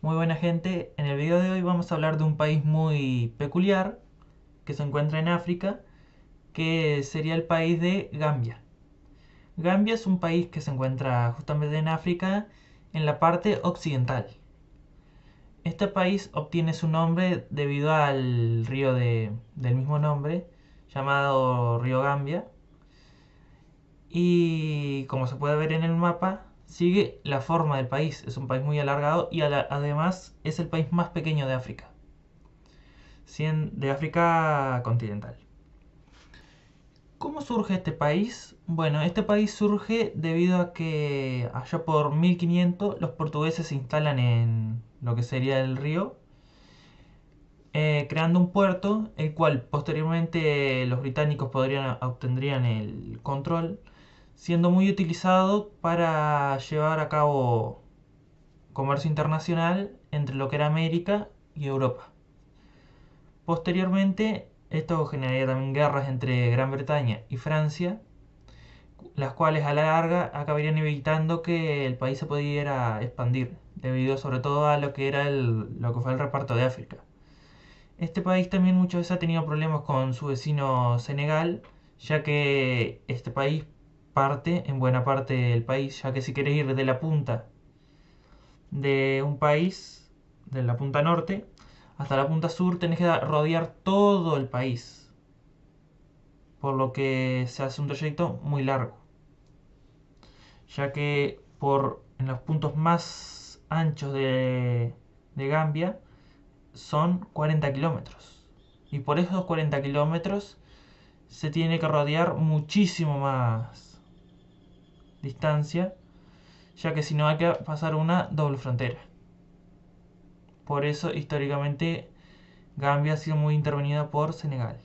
Muy buena gente, en el video de hoy vamos a hablar de un país muy peculiar que se encuentra en África, que sería el país de Gambia. Gambia es un país que se encuentra justamente en África, en la parte occidental. Este país obtiene su nombre debido al río del mismo nombre, llamado río Gambia. Y como se puede ver en el mapa, sigue la forma del país. Es un país muy alargado y además es el país más pequeño de África. De África continental. ¿Cómo surge este país? Bueno, este país surge debido a que allá por 1500 los portugueses se instalan en lo que sería el río, eh, creando un puerto, el cual posteriormente los británicos podrían, obtendrían el control siendo muy utilizado para llevar a cabo comercio internacional entre lo que era América y Europa. Posteriormente, esto generaría también guerras entre Gran Bretaña y Francia, las cuales a la larga acabarían evitando que el país se pudiera expandir, debido sobre todo a lo que era el, lo que fue el reparto de África. Este país también muchas veces ha tenido problemas con su vecino Senegal, ya que este país en buena parte del país, ya que si querés ir de la punta de un país, de la punta norte, hasta la punta sur, tenés que rodear todo el país. Por lo que se hace un trayecto muy largo. Ya que por, en los puntos más anchos de, de Gambia son 40 kilómetros. Y por esos 40 kilómetros se tiene que rodear muchísimo más distancia, ya que si no hay que pasar una doble frontera. Por eso históricamente Gambia ha sido muy intervenida por Senegal.